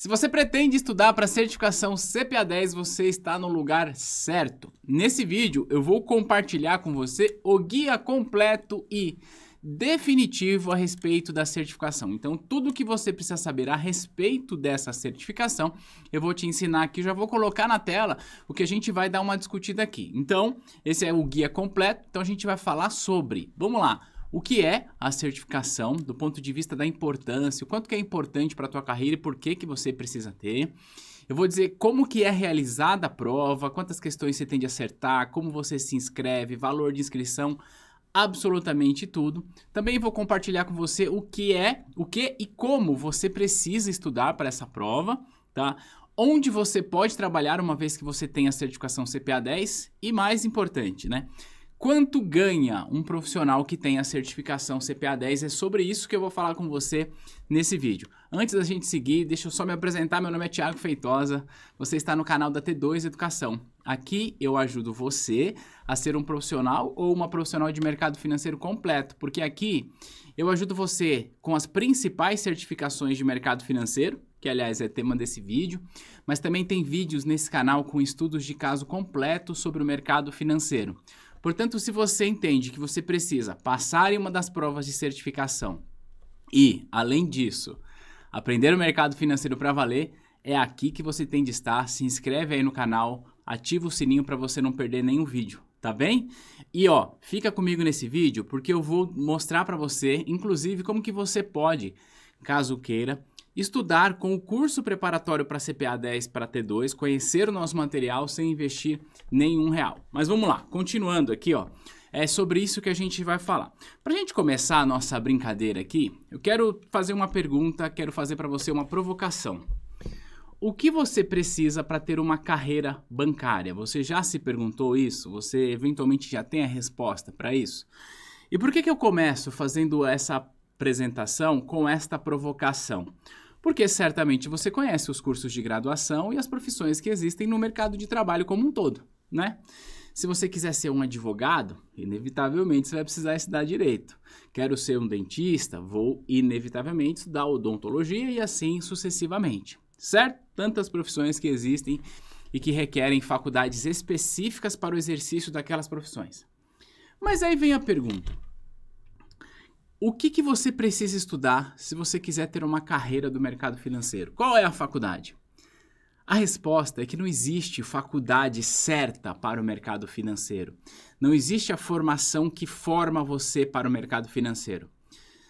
Se você pretende estudar para certificação CPA10, você está no lugar certo. Nesse vídeo eu vou compartilhar com você o guia completo e definitivo a respeito da certificação. Então, tudo que você precisa saber a respeito dessa certificação, eu vou te ensinar aqui, já vou colocar na tela o que a gente vai dar uma discutida aqui. Então, esse é o guia completo, então a gente vai falar sobre. Vamos lá o que é a certificação do ponto de vista da importância, o quanto que é importante para a tua carreira e por que, que você precisa ter. Eu vou dizer como que é realizada a prova, quantas questões você tem de acertar, como você se inscreve, valor de inscrição, absolutamente tudo. Também vou compartilhar com você o que é, o que e como você precisa estudar para essa prova, tá? Onde você pode trabalhar uma vez que você tem a certificação CPA 10 e mais importante, né? Quanto ganha um profissional que tem a certificação CPA 10? É sobre isso que eu vou falar com você nesse vídeo. Antes da gente seguir, deixa eu só me apresentar. Meu nome é Tiago Feitosa. Você está no canal da T2 Educação. Aqui eu ajudo você a ser um profissional ou uma profissional de mercado financeiro completo, porque aqui eu ajudo você com as principais certificações de mercado financeiro, que aliás é tema desse vídeo, mas também tem vídeos nesse canal com estudos de caso completo sobre o mercado financeiro. Portanto, se você entende que você precisa passar em uma das provas de certificação e, além disso, aprender o mercado financeiro para valer, é aqui que você tem de estar. Se inscreve aí no canal, ativa o sininho para você não perder nenhum vídeo, tá bem? E ó, fica comigo nesse vídeo porque eu vou mostrar para você, inclusive, como que você pode, caso queira, Estudar com o curso preparatório para CPA 10 para T2, conhecer o nosso material sem investir nenhum real. Mas vamos lá, continuando aqui, ó. É sobre isso que a gente vai falar. Para a gente começar a nossa brincadeira aqui, eu quero fazer uma pergunta, quero fazer para você uma provocação. O que você precisa para ter uma carreira bancária? Você já se perguntou isso? Você eventualmente já tem a resposta para isso? E por que, que eu começo fazendo essa apresentação com esta provocação? porque certamente você conhece os cursos de graduação e as profissões que existem no mercado de trabalho como um todo, né? Se você quiser ser um advogado, inevitavelmente você vai precisar estudar direito. Quero ser um dentista, vou inevitavelmente estudar odontologia e assim sucessivamente. Certo? Tantas profissões que existem e que requerem faculdades específicas para o exercício daquelas profissões. Mas aí vem a pergunta: o que, que você precisa estudar se você quiser ter uma carreira do mercado financeiro? Qual é a faculdade? A resposta é que não existe faculdade certa para o mercado financeiro. Não existe a formação que forma você para o mercado financeiro.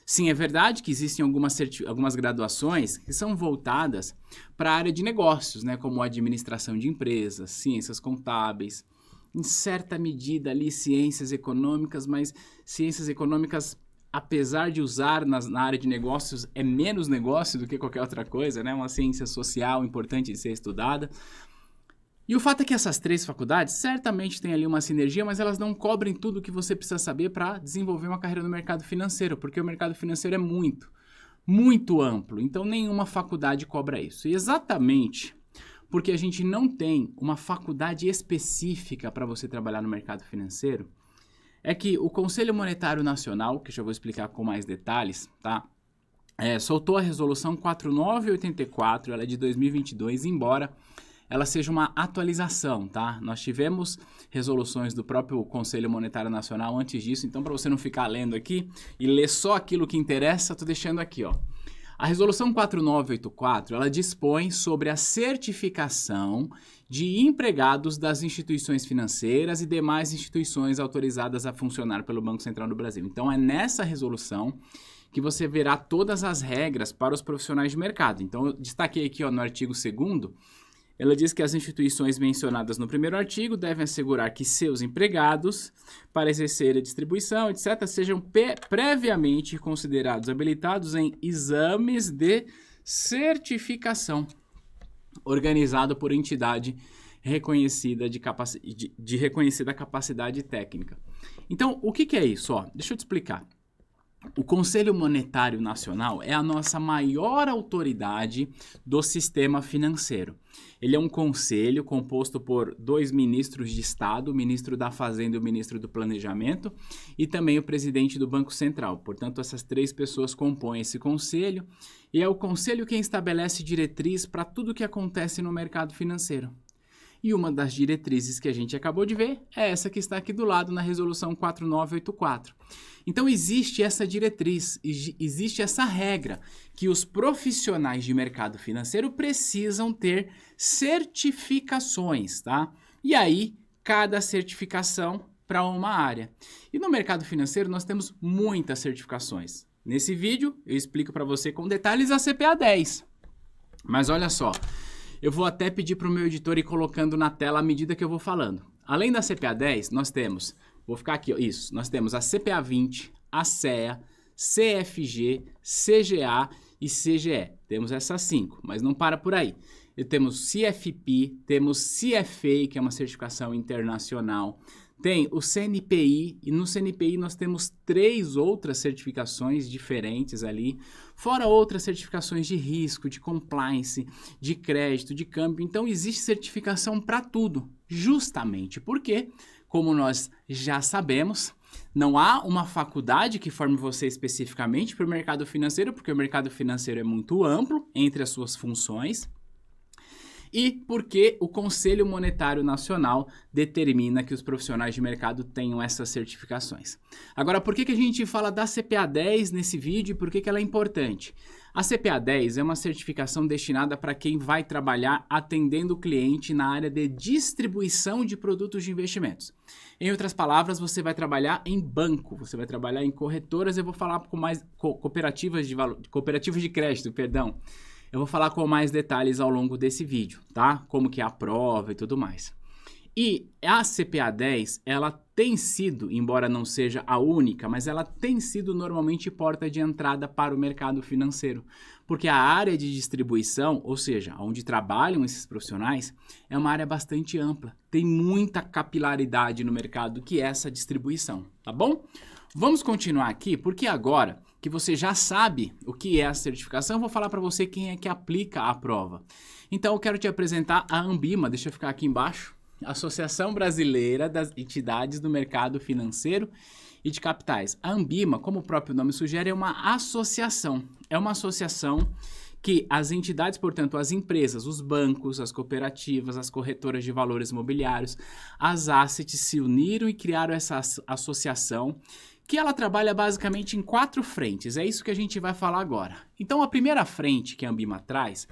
Sim, é verdade que existem algumas, algumas graduações que são voltadas para a área de negócios, né, como administração de empresas, ciências contábeis, em certa medida ali ciências econômicas, mas ciências econômicas apesar de usar na área de negócios, é menos negócio do que qualquer outra coisa, né? É uma ciência social importante de ser estudada. E o fato é que essas três faculdades certamente têm ali uma sinergia, mas elas não cobrem tudo o que você precisa saber para desenvolver uma carreira no mercado financeiro, porque o mercado financeiro é muito, muito amplo. Então nenhuma faculdade cobra isso. E exatamente porque a gente não tem uma faculdade específica para você trabalhar no mercado financeiro, é que o Conselho Monetário Nacional, que já vou explicar com mais detalhes, tá? É, soltou a resolução 4984, ela é de 2022, embora ela seja uma atualização, tá? Nós tivemos resoluções do próprio Conselho Monetário Nacional antes disso, então para você não ficar lendo aqui e ler só aquilo que interessa, tô deixando aqui, ó. A resolução 4984, ela dispõe sobre a certificação de empregados das instituições financeiras e demais instituições autorizadas a funcionar pelo Banco Central do Brasil. Então é nessa resolução que você verá todas as regras para os profissionais de mercado. Então eu destaquei aqui ó, no artigo 2 ela diz que as instituições mencionadas no primeiro artigo devem assegurar que seus empregados, para exercer a distribuição, etc., sejam previamente considerados habilitados em exames de certificação organizado por entidade reconhecida de, capaci de, de reconhecida capacidade técnica. Então, o que, que é isso? Ó, deixa eu te explicar. O Conselho Monetário Nacional é a nossa maior autoridade do sistema financeiro. Ele é um conselho composto por dois ministros de Estado, o ministro da Fazenda e o ministro do Planejamento, e também o presidente do Banco Central. Portanto, essas três pessoas compõem esse conselho, e é o conselho quem estabelece diretriz para tudo o que acontece no mercado financeiro. E uma das diretrizes que a gente acabou de ver é essa que está aqui do lado na resolução 4984. Então existe essa diretriz, existe essa regra que os profissionais de mercado financeiro precisam ter certificações, tá? E aí cada certificação para uma área. E no mercado financeiro nós temos muitas certificações. Nesse vídeo eu explico para você com detalhes a CPA 10. Mas olha só, eu vou até pedir para o meu editor ir colocando na tela à medida que eu vou falando. Além da CPA 10, nós temos Vou ficar aqui, ó, isso. Nós temos a CPA20, a CEA, CFG, CGA e CGE. Temos essas cinco, mas não para por aí. E temos CFP, temos CFA, que é uma certificação internacional, tem o CNPI, e no CNPI nós temos três outras certificações diferentes ali, fora outras certificações de risco, de compliance, de crédito, de câmbio. Então existe certificação para tudo, justamente porque como nós já sabemos, não há uma faculdade que forme você especificamente para o mercado financeiro, porque o mercado financeiro é muito amplo entre as suas funções. E porque o Conselho Monetário Nacional determina que os profissionais de mercado tenham essas certificações. Agora, por que, que a gente fala da CPA 10 nesse vídeo e por que, que ela é importante? A CPA 10 é uma certificação destinada para quem vai trabalhar atendendo o cliente na área de distribuição de produtos de investimentos. Em outras palavras, você vai trabalhar em banco, você vai trabalhar em corretoras, eu vou falar com mais co cooperativas de valor, cooperativas de crédito, perdão. Eu vou falar com mais detalhes ao longo desse vídeo, tá? Como que é a prova e tudo mais. E a CPA 10, ela tem sido, embora não seja a única, mas ela tem sido normalmente porta de entrada para o mercado financeiro, porque a área de distribuição, ou seja, onde trabalham esses profissionais, é uma área bastante ampla. Tem muita capilaridade no mercado que é essa distribuição, tá bom? Vamos continuar aqui, porque agora que você já sabe o que é a certificação, eu vou falar para você quem é que aplica a prova. Então eu quero te apresentar a Ambima, deixa eu ficar aqui embaixo Associação Brasileira das Entidades do Mercado Financeiro e de Capitais. A Ambima, como o próprio nome sugere, é uma associação. É uma associação que as entidades, portanto, as empresas, os bancos, as cooperativas, as corretoras de valores imobiliários, as assets se uniram e criaram essa associação que ela trabalha basicamente em quatro frentes. É isso que a gente vai falar agora. Então, a primeira frente que a Ambima traz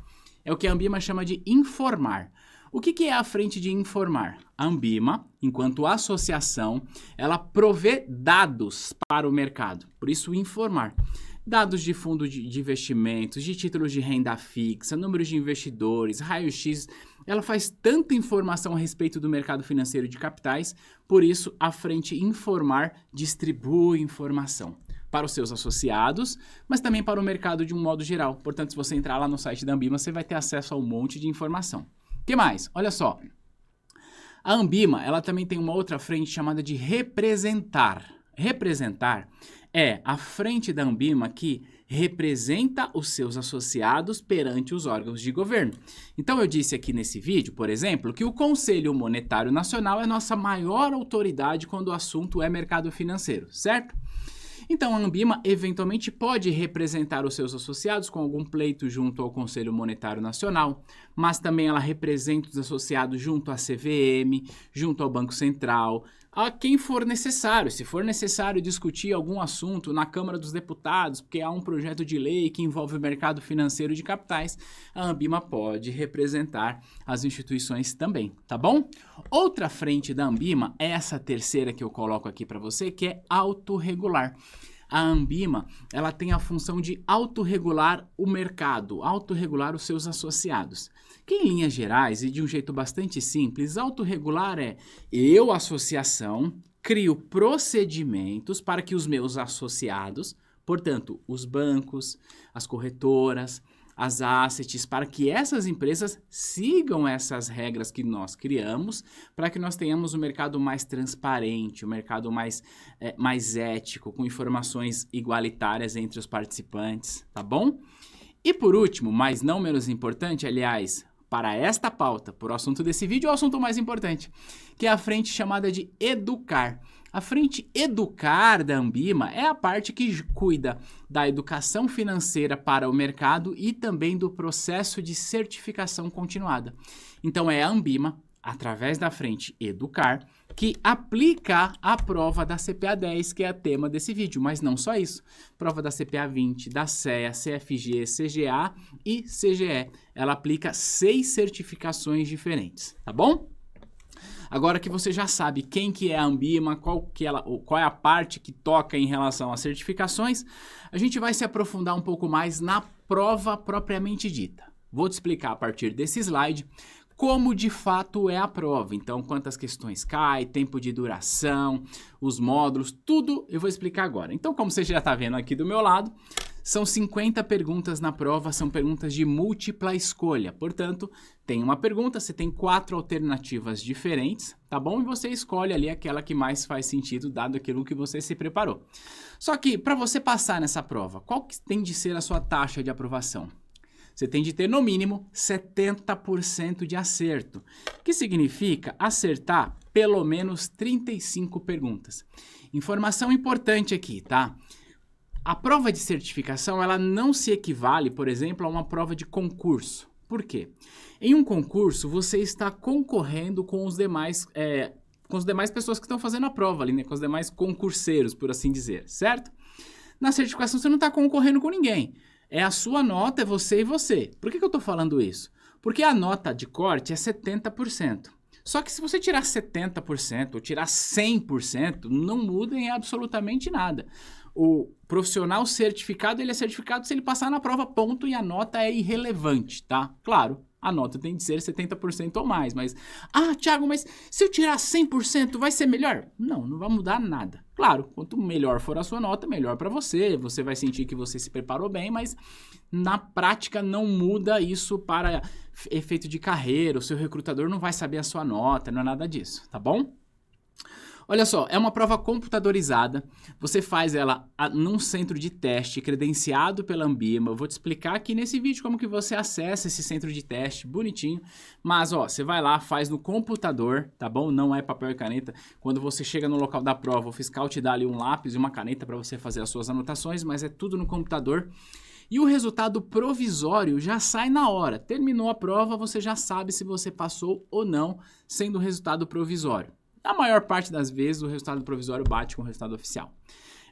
é o que a Ambima chama de informar. O que, que é a frente de informar? A Ambima, enquanto associação, ela provê dados para o mercado, por isso informar dados de fundo de, investimentos, de títulos de renda fixa, números de investidores, raio-x. Ela faz tanta informação a respeito do mercado financeiro de capitais, por isso a Frente Informar distribui informação para os seus associados, mas também para o mercado de um modo geral. Portanto, se você entrar lá no site da Ambima, você vai ter acesso a um monte de informação que mais? Olha só. A Ambima, ela também tem uma outra frente chamada de representar. Representar é a frente da Ambima que representa os seus associados perante os órgãos de governo. Então eu disse aqui nesse vídeo, por exemplo, que o Conselho Monetário Nacional é nossa maior autoridade quando o assunto é mercado financeiro, certo? Então a Ambima eventualmente pode representar os seus associados com algum pleito junto ao Conselho Monetário Nacional, mas também ela representa os associados junto à CVM, junto ao Banco Central, a quem for necessário. Se for necessário discutir algum assunto na Câmara dos Deputados, porque há um projeto de lei que envolve o mercado financeiro de capitais, a Ambima pode representar as instituições também, tá bom? Outra frente da Ambima, é essa terceira que eu coloco aqui para você, que é autorregular. A Ambima, ela tem a função de autorregular o mercado, autorregular os seus associados. Porque, em linhas gerais e de um jeito bastante simples, autorregular é eu, associação, crio procedimentos para que os meus associados, portanto, os bancos, as corretoras, as assets, para que essas empresas sigam essas regras que nós criamos, para que nós tenhamos um mercado mais transparente, um mercado mais, é, mais ético, com informações igualitárias entre os participantes, tá bom? E por último, mas não menos importante, aliás, para esta pauta, por assunto desse vídeo, o assunto mais importante, que é a frente chamada de Educar. A frente Educar da Ambima é a parte que cuida da educação financeira para o mercado e também do processo de certificação continuada. Então é a Ambima, através da frente Educar, que aplica a prova da CPA 10, que é o tema desse vídeo. Mas não só isso. Prova da CPA 20, da CEA, CFG, CGA e CGE. Ela aplica seis certificações diferentes, tá bom? Agora que você já sabe quem que é a Ambima, qual, que ela, qual é a parte que toca em relação às certificações, a gente vai se aprofundar um pouco mais na prova propriamente dita. Vou te explicar a partir desse slide como de fato é a prova. Então, quantas questões cai, tempo de duração, os módulos, tudo eu vou explicar agora. Então, como você já está vendo aqui do meu lado, são 50 perguntas na prova, são perguntas de múltipla escolha. Portanto, tem uma pergunta, você tem quatro alternativas diferentes, tá bom? E você escolhe ali aquela que mais faz sentido, dado aquilo que você se preparou. Só que, para você passar nessa prova, qual que tem de ser a sua taxa de aprovação? Você tem de ter no mínimo 70% de acerto, que significa acertar pelo menos 35 perguntas. Informação importante aqui, tá? A prova de certificação, ela não se equivale, por exemplo, a uma prova de concurso. Por quê? Em um concurso, você está concorrendo com os demais é, com as demais pessoas que estão fazendo a prova ali, né? Com os demais concurseiros, por assim dizer, certo? Na certificação você não está concorrendo com ninguém. É a sua nota, é você e você. Por que, que eu estou falando isso? Porque a nota de corte é 70%. Só que se você tirar 70% ou tirar 100%, não muda em absolutamente nada. O profissional certificado, ele é certificado se ele passar na prova, ponto, e a nota é irrelevante, tá? Claro, a nota tem de ser 70% ou mais, mas... Ah, Thiago, mas se eu tirar 100% vai ser melhor? Não, não vai mudar nada. Claro, quanto melhor for a sua nota, melhor para você. Você vai sentir que você se preparou bem, mas na prática não muda isso para efeito de carreira. O seu recrutador não vai saber a sua nota, não é nada disso, tá bom? Olha só, é uma prova computadorizada. Você faz ela ah, num centro de teste credenciado pela Ambima. Eu vou te explicar aqui nesse vídeo como que você acessa esse centro de teste, bonitinho. Mas, ó, você vai lá, faz no computador, tá bom? Não é papel e caneta. Quando você chega no local da prova, o fiscal te dá ali um lápis e uma caneta para você fazer as suas anotações, mas é tudo no computador e o resultado provisório já sai na hora. Terminou a prova, você já sabe se você passou ou não, sendo o resultado provisório. Na maior parte das vezes, o resultado provisório bate com o resultado oficial.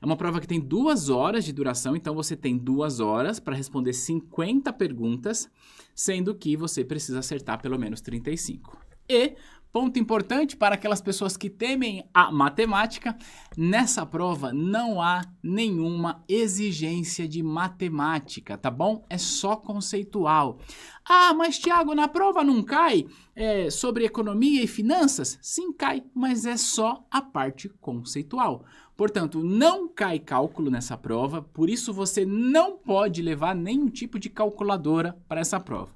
É uma prova que tem duas horas de duração, então você tem duas horas para responder 50 perguntas, sendo que você precisa acertar pelo menos 35. E Ponto importante para aquelas pessoas que temem a matemática: nessa prova não há nenhuma exigência de matemática, tá bom? É só conceitual. Ah, mas Tiago, na prova não cai é, sobre economia e finanças? Sim, cai, mas é só a parte conceitual. Portanto, não cai cálculo nessa prova, por isso você não pode levar nenhum tipo de calculadora para essa prova.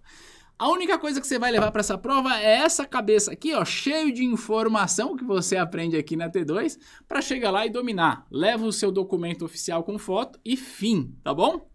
A única coisa que você vai levar para essa prova é essa cabeça aqui, ó, cheio de informação que você aprende aqui na T2, para chegar lá e dominar. Leva o seu documento oficial com foto e fim, tá bom?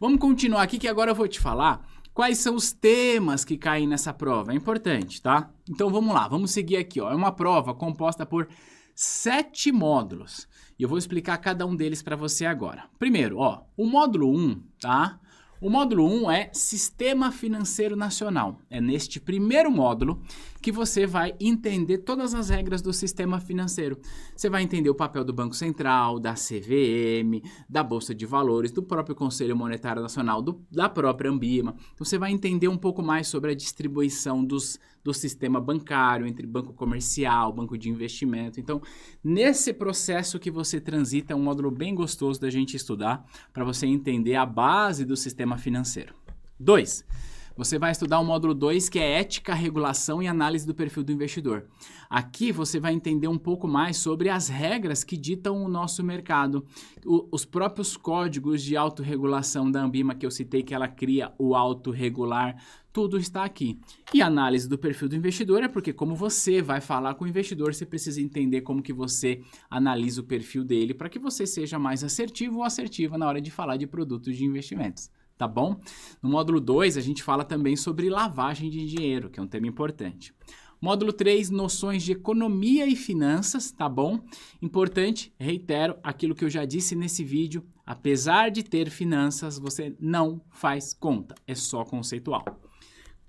Vamos continuar aqui que agora eu vou te falar quais são os temas que caem nessa prova. É importante, tá? Então vamos lá, vamos seguir aqui, ó. É uma prova composta por sete módulos. E eu vou explicar cada um deles para você agora. Primeiro, ó, o módulo 1, um, tá? O módulo 1 um é Sistema Financeiro Nacional. É neste primeiro módulo que você vai entender todas as regras do sistema financeiro. Você vai entender o papel do Banco Central, da CVM, da Bolsa de Valores, do próprio Conselho Monetário Nacional, do, da própria Ambima. Então, você vai entender um pouco mais sobre a distribuição dos, do sistema bancário, entre banco comercial, banco de investimento. Então, nesse processo que você transita, é um módulo bem gostoso da gente estudar para você entender a base do sistema financeiro. 2. Você vai estudar o módulo 2, que é ética, regulação e análise do perfil do investidor. Aqui você vai entender um pouco mais sobre as regras que ditam o nosso mercado, o, os próprios códigos de autorregulação da Ambima que eu citei, que ela cria o autorregular, tudo está aqui. E análise do perfil do investidor é porque como você vai falar com o investidor, você precisa entender como que você analisa o perfil dele para que você seja mais assertivo ou assertiva na hora de falar de produtos de investimentos tá bom? No módulo 2, a gente fala também sobre lavagem de dinheiro, que é um tema importante. Módulo 3, noções de economia e finanças, tá bom? Importante, reitero aquilo que eu já disse nesse vídeo, apesar de ter finanças, você não faz conta, é só conceitual.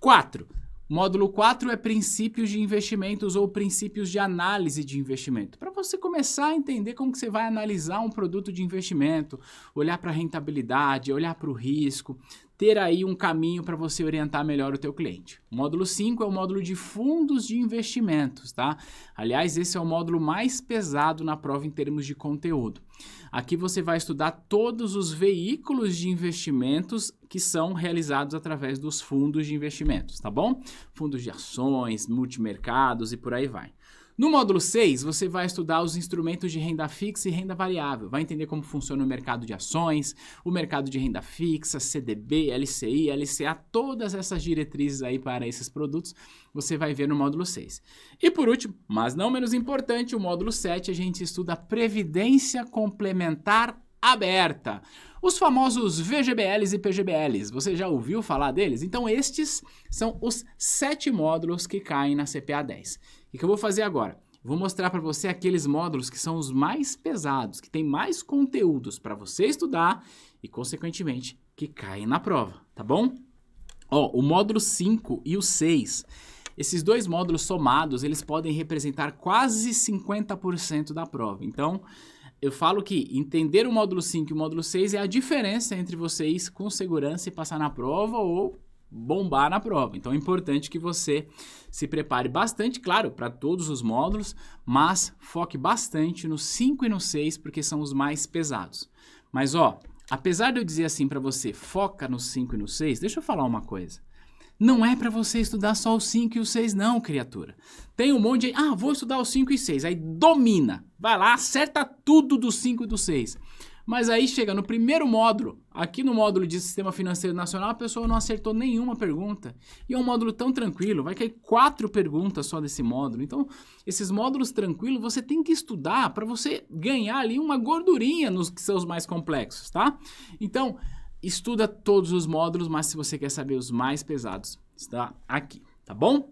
4. Módulo 4 é princípios de investimentos ou princípios de análise de investimento. Para você começar a entender como que você vai analisar um produto de investimento, olhar para a rentabilidade, olhar para o risco, ter aí um caminho para você orientar melhor o teu cliente. O módulo 5 é o módulo de fundos de investimentos, tá? Aliás, esse é o módulo mais pesado na prova em termos de conteúdo. Aqui você vai estudar todos os veículos de investimentos que são realizados através dos fundos de investimentos, tá bom? Fundos de ações, multimercados e por aí vai. No módulo 6, você vai estudar os instrumentos de renda fixa e renda variável, vai entender como funciona o mercado de ações, o mercado de renda fixa, CDB, LCI, LCA, todas essas diretrizes aí para esses produtos, você vai ver no módulo 6. E por último, mas não menos importante, o módulo 7, a gente estuda a previdência complementar aberta. Os famosos VGBLs e PGBLs, você já ouviu falar deles? Então, estes são os sete módulos que caem na CPA 10. E que eu vou fazer agora? Vou mostrar para você aqueles módulos que são os mais pesados, que tem mais conteúdos para você estudar e, consequentemente, que caem na prova, tá bom? Ó, o módulo 5 e o 6. Esses dois módulos somados, eles podem representar quase 50% da prova. Então, eu falo que entender o módulo 5 e o módulo 6 é a diferença entre vocês com segurança e passar na prova ou bombar na prova. Então é importante que você se prepare bastante, claro, para todos os módulos, mas foque bastante no 5 e no 6 porque são os mais pesados. Mas ó, apesar de eu dizer assim para você, foca no 5 e no 6, deixa eu falar uma coisa. Não é para você estudar só os 5 e os 6 não, criatura. Tem um monte de, ah, vou estudar os 5 e 6, aí domina. Vai lá, acerta tudo dos 5 e dos 6. Mas aí chega no primeiro módulo, aqui no módulo de Sistema Financeiro Nacional, a pessoa não acertou nenhuma pergunta. E é um módulo tão tranquilo, vai cair quatro perguntas só desse módulo. Então, esses módulos tranquilos você tem que estudar para você ganhar ali uma gordurinha nos que são os mais complexos, tá? Então, estuda todos os módulos, mas se você quer saber os mais pesados, está aqui, tá bom?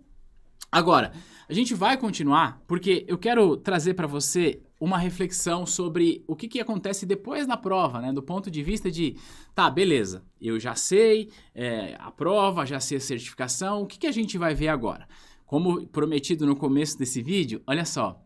Agora, a gente vai continuar porque eu quero trazer para você uma reflexão sobre o que, que acontece depois da prova, né? Do ponto de vista de, tá, beleza, eu já sei é, a prova, já sei a certificação, o que, que a gente vai ver agora? Como prometido no começo desse vídeo, olha só,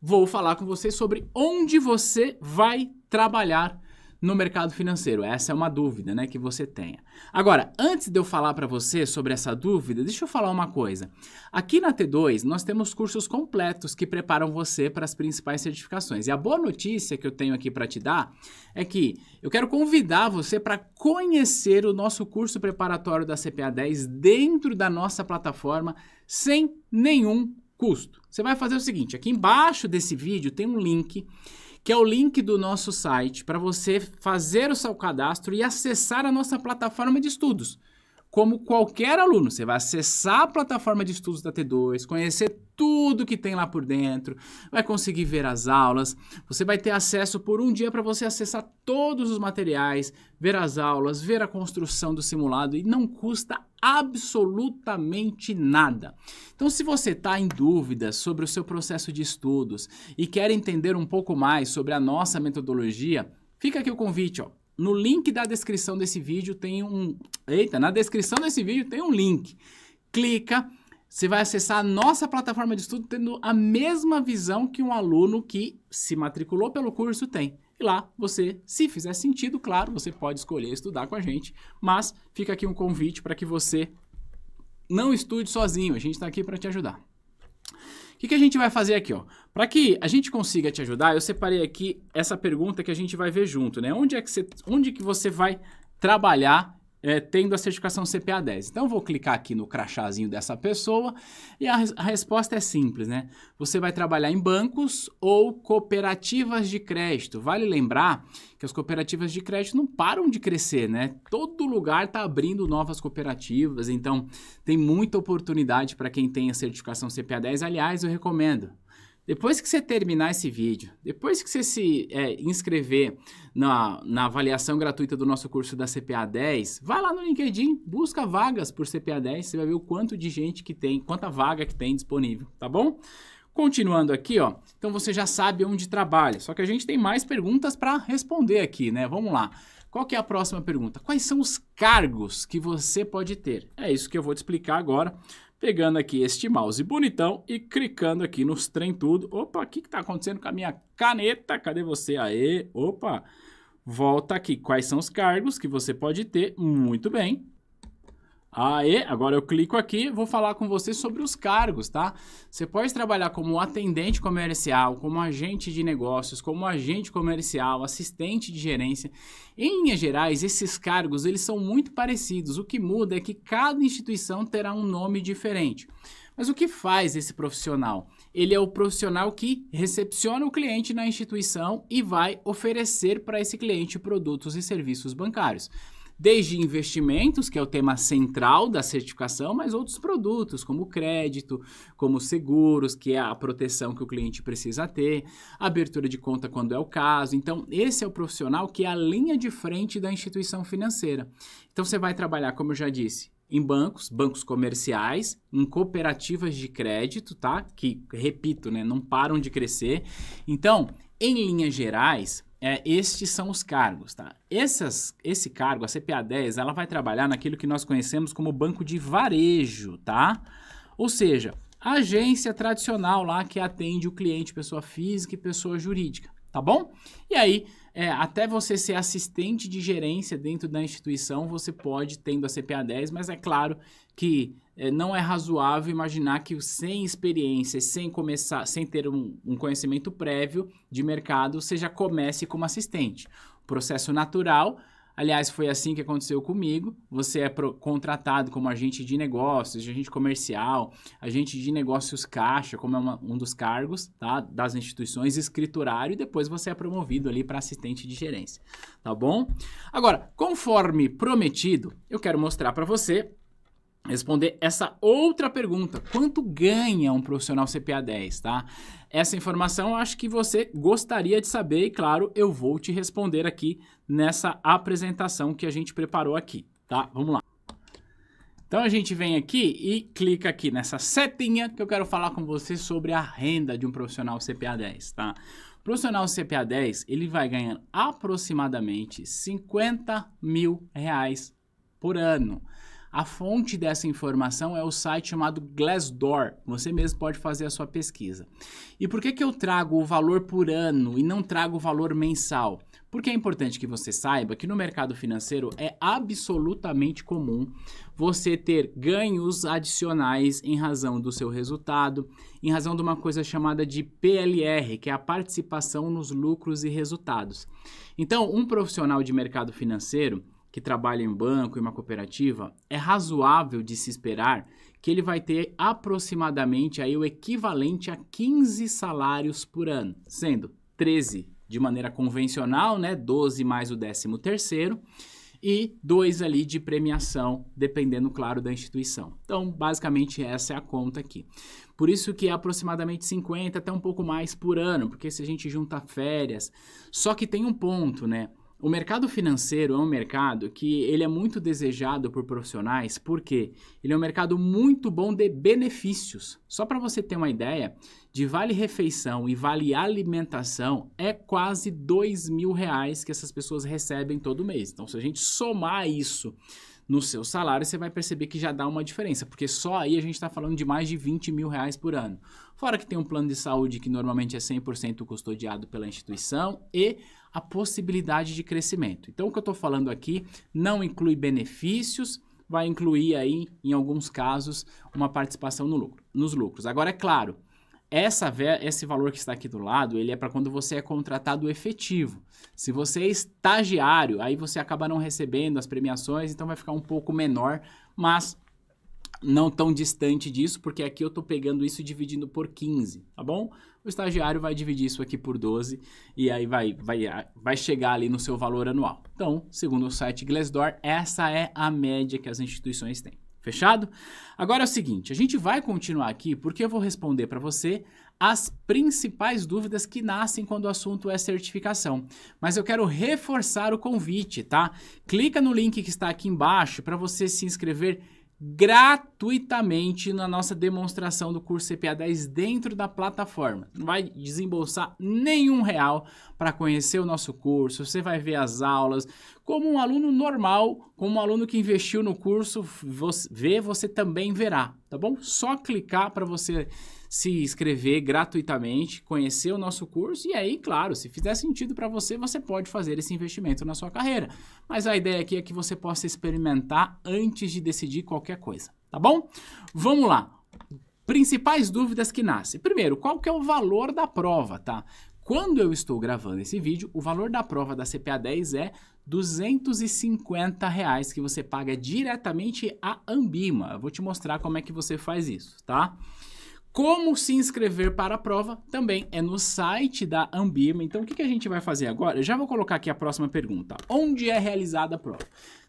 vou falar com você sobre onde você vai trabalhar no mercado financeiro? Essa é uma dúvida né, que você tenha. Agora, antes de eu falar para você sobre essa dúvida, deixa eu falar uma coisa. Aqui na T2, nós temos cursos completos que preparam você para as principais certificações. E a boa notícia que eu tenho aqui para te dar é que eu quero convidar você para conhecer o nosso curso preparatório da CPA 10 dentro da nossa plataforma sem nenhum custo. Você vai fazer o seguinte, aqui embaixo desse vídeo tem um link que é o link do nosso site para você fazer o seu cadastro e acessar a nossa plataforma de estudos como qualquer aluno. Você vai acessar a plataforma de estudos da T2, conhecer tudo que tem lá por dentro, vai conseguir ver as aulas, você vai ter acesso por um dia para você acessar todos os materiais, ver as aulas, ver a construção do simulado e não custa absolutamente nada. Então, se você está em dúvidas sobre o seu processo de estudos e quer entender um pouco mais sobre a nossa metodologia, fica aqui o convite, ó no link da descrição desse vídeo tem um. Eita, na descrição desse vídeo tem um link. Clica, você vai acessar a nossa plataforma de estudo tendo a mesma visão que um aluno que se matriculou pelo curso tem. E lá você, se fizer sentido, claro, você pode escolher estudar com a gente, mas fica aqui um convite para que você não estude sozinho, a gente está aqui para te ajudar que, que a gente vai fazer aqui? Para que a gente consiga te ajudar, eu separei aqui essa pergunta que a gente vai ver junto, né? Onde é que você, onde que você vai trabalhar é, tendo a certificação CPA 10. Então, eu vou clicar aqui no crachazinho dessa pessoa e a, a resposta é simples, né? Você vai trabalhar em bancos ou cooperativas de crédito. Vale lembrar que as cooperativas de crédito não param de crescer, né? Todo lugar está abrindo novas cooperativas, então tem muita oportunidade para quem tem a certificação CPA 10. Aliás, eu recomendo. Depois que você terminar esse vídeo, depois que você se é, inscrever na, na avaliação gratuita do nosso curso da CPA 10, vai lá no LinkedIn, busca vagas por CPA 10, você vai ver o quanto de gente que tem, quanta vaga que tem disponível, tá bom? Continuando aqui, ó. Então você já sabe onde trabalha. Só que a gente tem mais perguntas para responder aqui, né? Vamos lá. Qual é a próxima pergunta? Quais são os cargos que você pode ter? É isso que eu vou te explicar agora pegando aqui este mouse bonitão e clicando aqui nos trem tudo. Opa, o que está acontecendo com a minha caneta? Cadê você? Aê, opa! Volta aqui, quais são os cargos que você pode ter? Muito bem. Aê, agora eu clico aqui, vou falar com você sobre os cargos, tá? Você pode trabalhar como atendente comercial, como agente de negócios, como agente comercial, assistente de gerência. Em linhas gerais, esses cargos eles são muito parecidos. O que muda é que cada instituição terá um nome diferente. Mas o que faz esse profissional? Ele é o profissional que recepciona o cliente na instituição e vai oferecer para esse cliente produtos e serviços bancários desde investimentos, que é o tema central da certificação, mas outros produtos, como crédito, como seguros, que é a proteção que o cliente precisa ter, abertura de conta quando é o caso. Então, esse é o profissional que é a linha de frente da instituição financeira. Então, você vai trabalhar, como eu já disse, em bancos, bancos comerciais, em cooperativas de crédito, tá? Que, repito, né, não param de crescer. Então, em linhas gerais, é, estes são os cargos, tá? Essas, esse cargo, a CPA 10, ela vai trabalhar naquilo que nós conhecemos como banco de varejo, tá? Ou seja, a agência tradicional lá que atende o cliente, pessoa física e pessoa jurídica, tá bom? E aí, é, até você ser assistente de gerência dentro da instituição, você pode tendo a CPA 10, mas é claro que é, não é razoável imaginar que sem experiência, sem começar, sem ter um, um conhecimento prévio de mercado, você já comece como assistente. Processo natural. Aliás, foi assim que aconteceu comigo. Você é pro, contratado como agente de negócios, agente comercial, agente de negócios caixa, como é uma, um dos cargos tá? das instituições, escriturário, e depois você é promovido ali para assistente de gerência. Tá bom? Agora, conforme prometido, eu quero mostrar para você responder essa outra pergunta. Quanto ganha um profissional CPA 10, tá? Essa informação eu acho que você gostaria de saber e, claro, eu vou te responder aqui nessa apresentação que a gente preparou aqui, tá? Vamos lá. Então a gente vem aqui e clica aqui nessa setinha que eu quero falar com você sobre a renda de um profissional CPA 10, tá? O profissional CPA 10, ele vai ganhar aproximadamente 50 mil reais por ano. A fonte dessa informação é o site chamado Glassdoor. Você mesmo pode fazer a sua pesquisa. E por que, que eu trago o valor por ano e não trago o valor mensal? Porque é importante que você saiba que no mercado financeiro é absolutamente comum você ter ganhos adicionais em razão do seu resultado, em razão de uma coisa chamada de PLR, que é a participação nos lucros e resultados. Então, um profissional de mercado financeiro, que trabalha em banco, em uma cooperativa, é razoável de se esperar que ele vai ter aproximadamente aí o equivalente a 15 salários por ano, sendo 13 de maneira convencional, né, 12 mais o 13 terceiro, e dois ali de premiação, dependendo, claro, da instituição. Então, basicamente, essa é a conta aqui. Por isso que é aproximadamente 50, até um pouco mais por ano, porque se a gente junta férias. Só que tem um ponto, né? O mercado financeiro é um mercado que ele é muito desejado por profissionais, porque ele é um mercado muito bom de benefícios. Só para você ter uma ideia, de vale refeição e vale alimentação é quase dois mil reais que essas pessoas recebem todo mês. Então, se a gente somar isso no seu salário, você vai perceber que já dá uma diferença, porque só aí a gente está falando de mais de 20 mil reais por ano. Fora que tem um plano de saúde que normalmente é 100% custodiado pela instituição e a possibilidade de crescimento. Então, o que eu estou falando aqui não inclui benefícios, vai incluir aí, em alguns casos, uma participação no lucro, nos lucros. Agora, é claro, essa, esse valor que está aqui do lado, ele é para quando você é contratado efetivo. Se você é estagiário, aí você acaba não recebendo as premiações, então vai ficar um pouco menor, mas não tão distante disso, porque aqui eu estou pegando isso e dividindo por 15, tá bom? o estagiário vai dividir isso aqui por 12 e aí vai, vai, vai chegar ali no seu valor anual. Então, segundo o site Glassdoor, essa é a média que as instituições têm. Fechado? Agora é o seguinte, a gente vai continuar aqui porque eu vou responder para você as principais dúvidas que nascem quando o assunto é certificação. Mas eu quero reforçar o convite, tá? Clica no link que está aqui embaixo para você se inscrever gratuitamente na nossa demonstração do curso CPA 10 dentro da plataforma. Não vai desembolsar nenhum real para conhecer o nosso curso, você vai ver as aulas. Como um aluno normal, como um aluno que investiu no curso, você, vê, você também verá, tá bom? Só clicar para você se inscrever gratuitamente, conhecer o nosso curso e aí, claro, se fizer sentido para você, você pode fazer esse investimento na sua carreira. Mas a ideia aqui é que você possa experimentar antes de decidir qualquer coisa, tá bom? Vamos lá. Principais dúvidas que nascem. Primeiro, qual que é o valor da prova, tá? Quando eu estou gravando esse vídeo, o valor da prova da CPA 10 é R$ 250 reais que você paga diretamente à Ambima. Eu vou te mostrar como é que você faz isso, tá? Como se inscrever para a prova também é no site da Ambima. Então, o que, a gente vai fazer agora? Eu já vou colocar aqui a próxima pergunta. Onde é realizada a prova?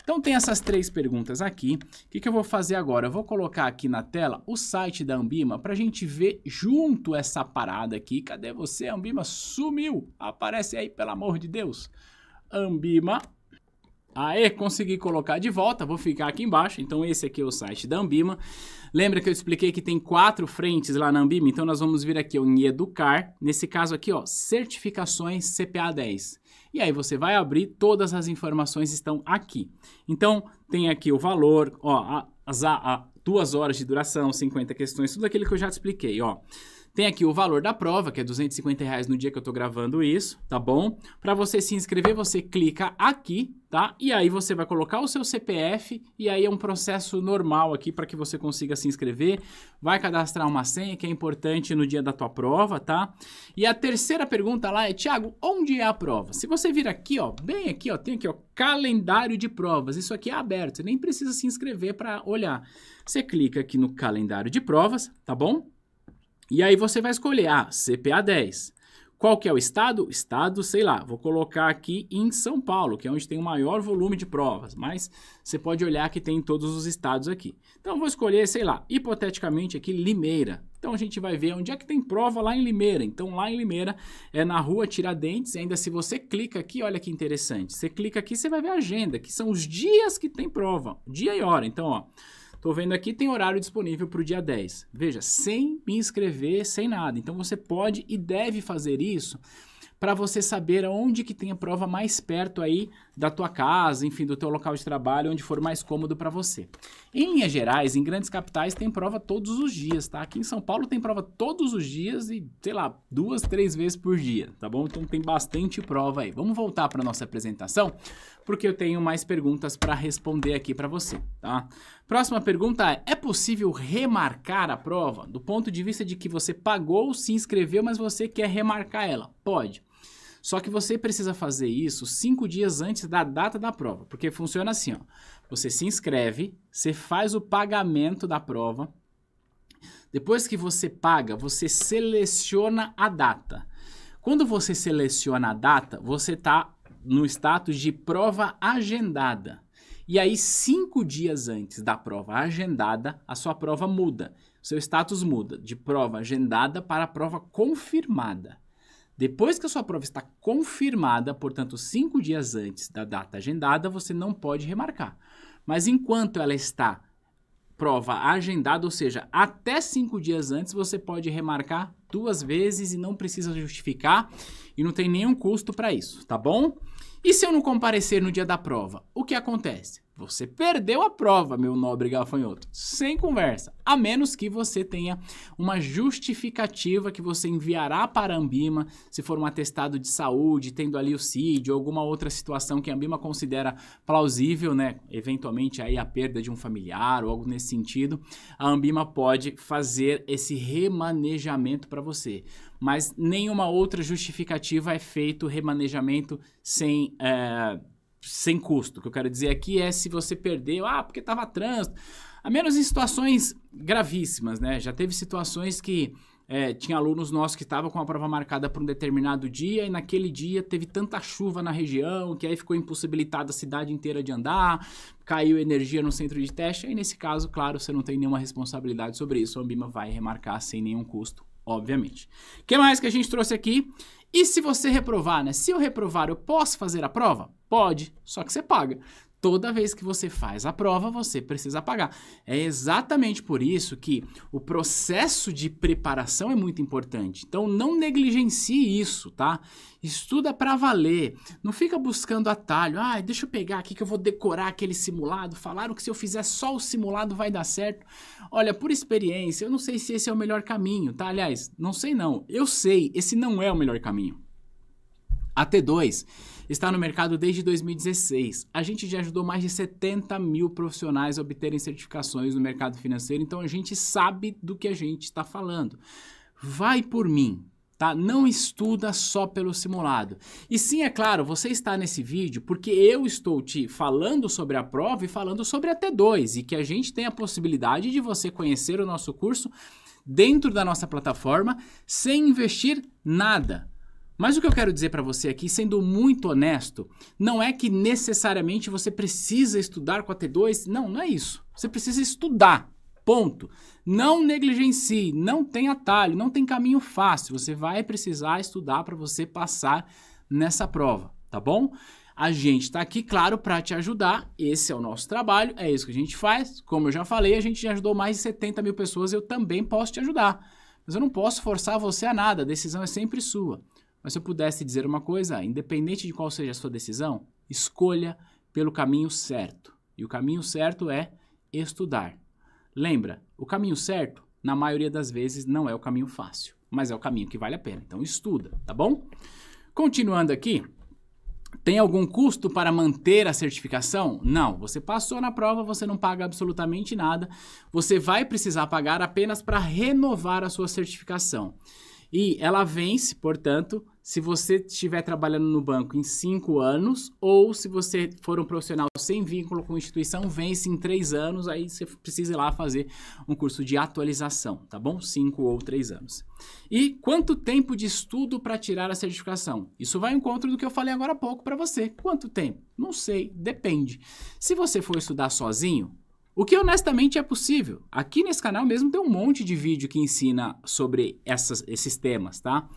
Então, tem essas três perguntas aqui. O que, que eu vou fazer agora? Eu vou colocar aqui na tela o site da Ambima para a gente ver junto essa parada aqui. Cadê você, Ambima? Sumiu! Aparece aí, pelo amor de Deus! Ambima Aê, consegui colocar de volta, vou ficar aqui embaixo. Então esse aqui é o site da Ambima. Lembra que eu expliquei que tem quatro frentes lá na Ambima? Então nós vamos vir aqui em Educar, nesse caso aqui, ó, Certificações CPA 10. E aí você vai abrir, todas as informações estão aqui. Então tem aqui o valor, ó, as, a, a, duas horas de duração, 50 questões, tudo aquilo que eu já te expliquei, ó. Tem aqui o valor da prova, que é 250 reais no dia que eu estou gravando isso, tá bom? Para você se inscrever, você clica aqui, tá? E aí você vai colocar o seu CPF e aí é um processo normal aqui para que você consiga se inscrever. Vai cadastrar uma senha que é importante no dia da tua prova, tá? E a terceira pergunta lá é, Thiago, onde é a prova? Se você vir aqui, ó, bem aqui, ó, tem aqui, ó, calendário de provas. Isso aqui é aberto, você nem precisa se inscrever para olhar. Você clica aqui no calendário de provas, tá bom? E aí você vai escolher, ah, CPA 10. Qual que é o estado? Estado, sei lá, vou colocar aqui em São Paulo, que é onde tem o maior volume de provas, mas você pode olhar que tem em todos os estados aqui. Então, vou escolher, sei lá, hipoteticamente aqui Limeira. Então, a gente vai ver onde é que tem prova lá em Limeira. Então, lá em Limeira é na rua Tiradentes, ainda se você clica aqui, olha que interessante, você clica aqui, você vai ver a agenda, que são os dias que tem prova, dia e hora. Então, ó... Estou vendo aqui, tem horário disponível para o dia 10. Veja, sem me inscrever, sem nada. Então você pode e deve fazer isso para você saber onde que tem a prova mais perto aí da tua casa, enfim, do teu local de trabalho, onde for mais cômodo para você. Em Minas Gerais, em grandes capitais, tem prova todos os dias, tá? Aqui em São Paulo tem prova todos os dias e, sei lá, duas, três vezes por dia, tá bom? Então tem bastante prova aí. Vamos voltar para nossa apresentação, porque eu tenho mais perguntas para responder aqui para você, tá? Próxima pergunta é: é possível remarcar a prova? Do ponto de vista de que você pagou, se inscreveu, mas você quer remarcar ela? Pode. Só que você precisa fazer isso cinco dias antes da data da prova, porque funciona assim: ó. você se inscreve, você faz o pagamento da prova. Depois que você paga, você seleciona a data. Quando você seleciona a data, você está no status de prova agendada. E aí, cinco dias antes da prova agendada, a sua prova muda. Seu status muda de prova agendada para prova confirmada. Depois que a sua prova está confirmada, portanto, cinco dias antes da data agendada, você não pode remarcar. Mas enquanto ela está prova agendada, ou seja, até cinco dias antes, você pode remarcar duas vezes e não precisa justificar e não tem nenhum custo para isso, tá bom? E se eu não comparecer no dia da prova, o que acontece? Você perdeu a prova, meu nobre gafanhoto. Sem conversa. A menos que você tenha uma justificativa que você enviará para a Ambima, se for um atestado de saúde, tendo ali o CID ou alguma outra situação que a Ambima considera plausível, né? Eventualmente aí a perda de um familiar ou algo nesse sentido, a Ambima pode fazer esse remanejamento para você. Mas nenhuma outra justificativa é feito remanejamento sem. É sem custo. O que eu quero dizer aqui é se você perdeu, ah, porque estava trânsito. A menos em situações gravíssimas, né? Já teve situações que é, tinha alunos nossos que estavam com a prova marcada para um determinado dia e naquele dia teve tanta chuva na região que aí ficou impossibilitada a cidade inteira de andar, caiu energia no centro de teste. Aí nesse caso, claro, você não tem nenhuma responsabilidade sobre isso. A Ambima vai remarcar sem nenhum custo obviamente. O que mais que a gente trouxe aqui? E se você reprovar, né? Se eu reprovar, eu posso fazer a prova? Pode, só que você paga. Toda vez que você faz a prova, você precisa pagar. É exatamente por isso que o processo de preparação é muito importante. Então não negligencie isso, tá? Estuda para valer. Não fica buscando atalho. Ah, deixa eu pegar aqui que eu vou decorar aquele simulado. Falaram que se eu fizer só o simulado vai dar certo. Olha, por experiência, eu não sei se esse é o melhor caminho, tá? Aliás, não sei não. Eu sei, esse não é o melhor caminho. A T2 está no mercado desde 2016. A gente já ajudou mais de 70 mil profissionais a obterem certificações no mercado financeiro, então a gente sabe do que a gente está falando. Vai por mim, tá? Não estuda só pelo simulado. E sim, é claro, você está nesse vídeo porque eu estou te falando sobre a prova e falando sobre a T2 e que a gente tem a possibilidade de você conhecer o nosso curso dentro da nossa plataforma sem investir nada. Mas o que eu quero dizer para você aqui, sendo muito honesto, não é que necessariamente você precisa estudar com a T2. Não, não é isso. Você precisa estudar. Ponto. Não negligencie, não tem atalho, não tem caminho fácil. Você vai precisar estudar para você passar nessa prova, tá bom? A gente está aqui, claro, para te ajudar. Esse é o nosso trabalho, é isso que a gente faz. Como eu já falei, a gente já ajudou mais de 70 mil pessoas, eu também posso te ajudar. Mas eu não posso forçar você a nada, a decisão é sempre sua. Mas se eu pudesse dizer uma coisa, independente de qual seja a sua decisão, escolha pelo caminho certo. E o caminho certo é estudar. Lembra, o caminho certo, na maioria das vezes, não é o caminho fácil, mas é o caminho que vale a pena. Então estuda, tá bom? Continuando aqui, tem algum custo para manter a certificação? Não, você passou na prova, você não paga absolutamente nada. Você vai precisar pagar apenas para renovar a sua certificação. E ela vence, portanto, se você estiver trabalhando no banco em cinco anos ou se você for um profissional sem vínculo com a instituição, vence em três anos, aí você precisa ir lá fazer um curso de atualização, tá bom? Cinco ou três anos. E quanto tempo de estudo para tirar a certificação? Isso vai em contra do que eu falei agora há pouco para você. Quanto tempo? Não sei, depende. Se você for estudar sozinho, o que honestamente é possível. Aqui nesse canal mesmo tem um monte de vídeo que ensina sobre essas, esses temas, tá?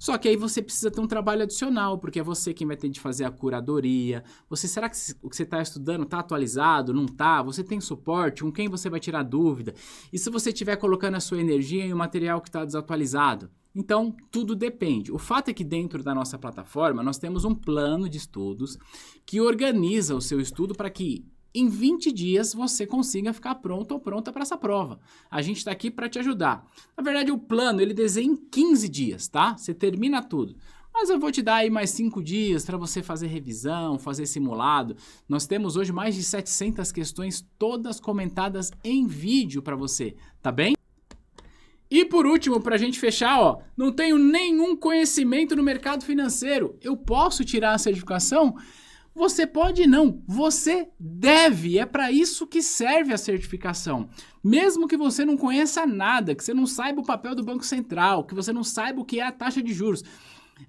Só que aí você precisa ter um trabalho adicional, porque é você quem vai ter de fazer a curadoria. Você será que o que você está estudando está atualizado? Não está? Você tem suporte? Com quem você vai tirar dúvida? E se você estiver colocando a sua energia em um material que está desatualizado? Então, tudo depende. O fato é que dentro da nossa plataforma nós temos um plano de estudos que organiza o seu estudo para que em 20 dias você consiga ficar pronto ou pronta para essa prova. A gente está aqui para te ajudar. Na verdade, o plano ele desenha em 15 dias, tá? Você termina tudo. Mas eu vou te dar aí mais 5 dias para você fazer revisão, fazer simulado. Nós temos hoje mais de 700 questões, todas comentadas em vídeo para você, tá bem? E por último, para a gente fechar, ó, não tenho nenhum conhecimento no mercado financeiro. Eu posso tirar a certificação? Você pode não, você deve. É para isso que serve a certificação. Mesmo que você não conheça nada, que você não saiba o papel do Banco Central, que você não saiba o que é a taxa de juros,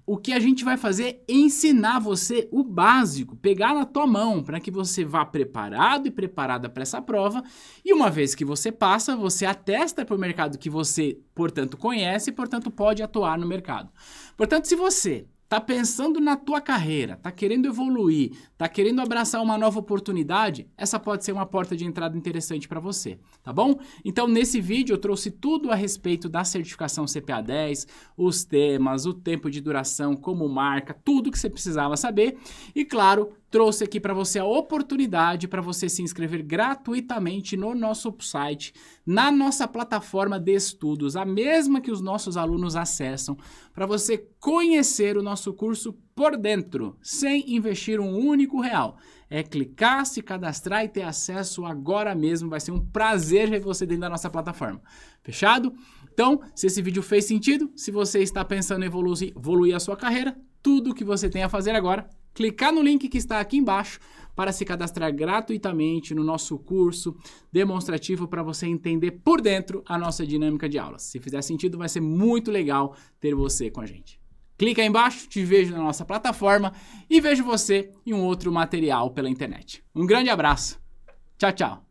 o que a gente vai fazer é ensinar você o básico, pegar na tua mão para que você vá preparado e preparada para essa prova. E uma vez que você passa, você atesta para o mercado que você, portanto, conhece e, portanto, pode atuar no mercado. Portanto, se você tá pensando na tua carreira, tá querendo evoluir, tá querendo abraçar uma nova oportunidade, essa pode ser uma porta de entrada interessante para você, tá bom? Então nesse vídeo eu trouxe tudo a respeito da certificação CPA 10, os temas, o tempo de duração, como marca, tudo que você precisava saber e claro, trouxe aqui para você a oportunidade para você se inscrever gratuitamente no nosso site, na nossa plataforma de estudos, a mesma que os nossos alunos acessam, para você conhecer o nosso curso por dentro, sem investir um único real. É clicar, se cadastrar e ter acesso agora mesmo. Vai ser um prazer ver você dentro da nossa plataforma. Fechado? Então, se esse vídeo fez sentido, se você está pensando em evoluir, evoluir a sua carreira, tudo que você tem a fazer agora clicar no link que está aqui embaixo para se cadastrar gratuitamente no nosso curso demonstrativo para você entender por dentro a nossa dinâmica de aulas. Se fizer sentido, vai ser muito legal ter você com a gente. Clica aí embaixo, te vejo na nossa plataforma e vejo você em um outro material pela internet. Um grande abraço. Tchau, tchau.